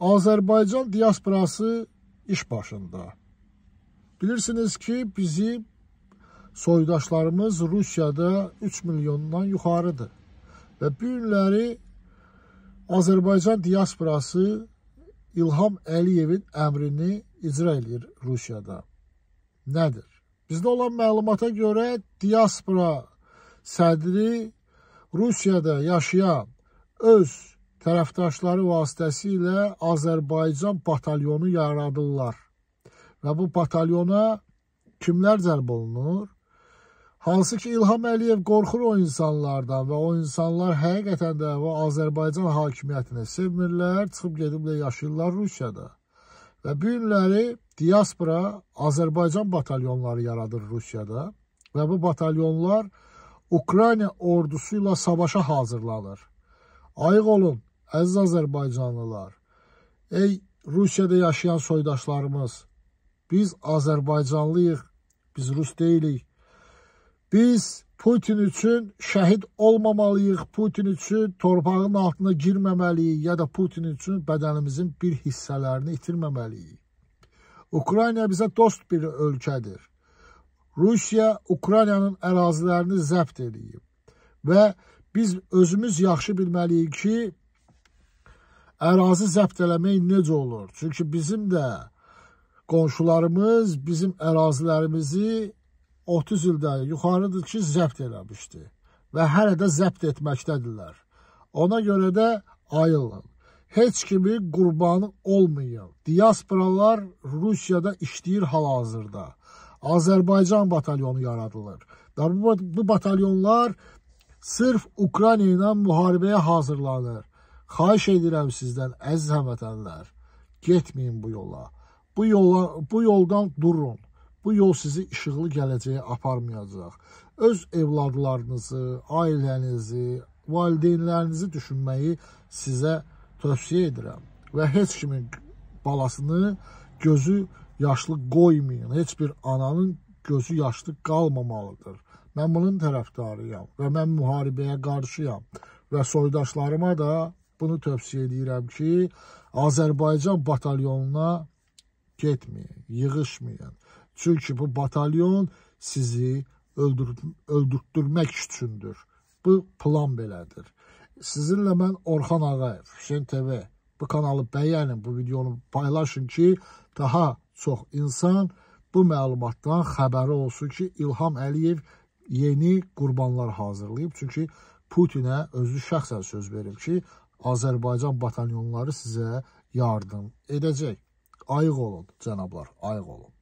Azərbaycan diasporası iş başında. Bilirsiniz ki, bizi soydaşlarımız Rusiyada 3 milyondan yuxarıdır. Və bu günləri Azərbaycan diasporası İlham Əliyevin əmrini icra edir Rusiyada. Nədir? Bizdə olan məlumata görə diaspora sədri Rusiyada yaşayan öz tərəfdaşları vasitəsilə Azərbaycan batalyonu yaradırlar. Və bu batalyona kimlər cəlb olunur? Hansı ki, İlham Əliyev qorxur o insanlardan və o insanlar həqiqətən də o Azərbaycan hakimiyyətini sevmirlər, çıxıb gedib də yaşayırlar Rusiyada. Və bu günləri diaspora Azərbaycan batalyonları yaradır Rusiyada və bu batalyonlar Ukrayna ordusu ilə savaşa hazırlanır. Ayıq olun, Əziz Azərbaycanlılar, ey Rusiyada yaşayan soydaşlarımız, biz Azərbaycanlıyıq, biz Rus deyilik. Biz Putin üçün şəhid olmamalıyıq, Putin üçün torpağın altına girməməliyik ya da Putin üçün bədənimizin bir hissələrini itirməməliyik. Ukrayna bizə dost bir ölkədir. Rusiya Ukraynanın ərazilərini zəbt edib və biz özümüz yaxşı bilməliyik ki, ərazi zəbt eləmək necə olur? Çünki bizim də qonşularımız bizim ərazilərimizi 30 ildə yuxarıdır ki, zəbt eləmişdi və hələ də zəbt etməkdədirlər. Ona görə də ayılın. Heç kimi qurbanı olmayın. Diasporalar Rusiyada işləyir hal-hazırda. Azərbaycan batalyonu yaradılır. Və bu, bu batalyonlar sırf Ukrayna ilə müharibəyə hazırlanır. Xahiş edirəm sizdən əziz həmvətənlər, getməyin bu yola. Bu yola bu yoldan durun. Bu yol sizi işıqlı gələcəyə aparmayacaq. Öz evladlarınızı, ailənizi, valideynlərinizi düşünməyi sizə tövsiyə edirəm və heç kimin balasını gözü yaşlı qoymayın. Heç bir ananın gözü yaşlı qalmamalıdır. Mən bunun tərəfdarıyam və mən müharibəyə qarşıyam və soydaşlarıma da bunu tövsiyə edirəm ki, Azərbaycan batalyonuna getməyin, yığışmayın. Çünki bu batalyon sizi öldür öldürtdürmək üçündür. Bu plan belədir. Sizinlə mən Orxan Ağayev, Şen TV bu kanalı bəyənin, bu videonu paylaşın ki, daha çox insan bu məlumatdan xəbəri olsun ki, İlham Əliyev yeni qurbanlar hazırlayıb. Çünki Putinə özü şəxsən söz verib ki, Azərbaycan batalyonları sizə yardım edəcək. Ayıq olun, cənablar, ayıq olun.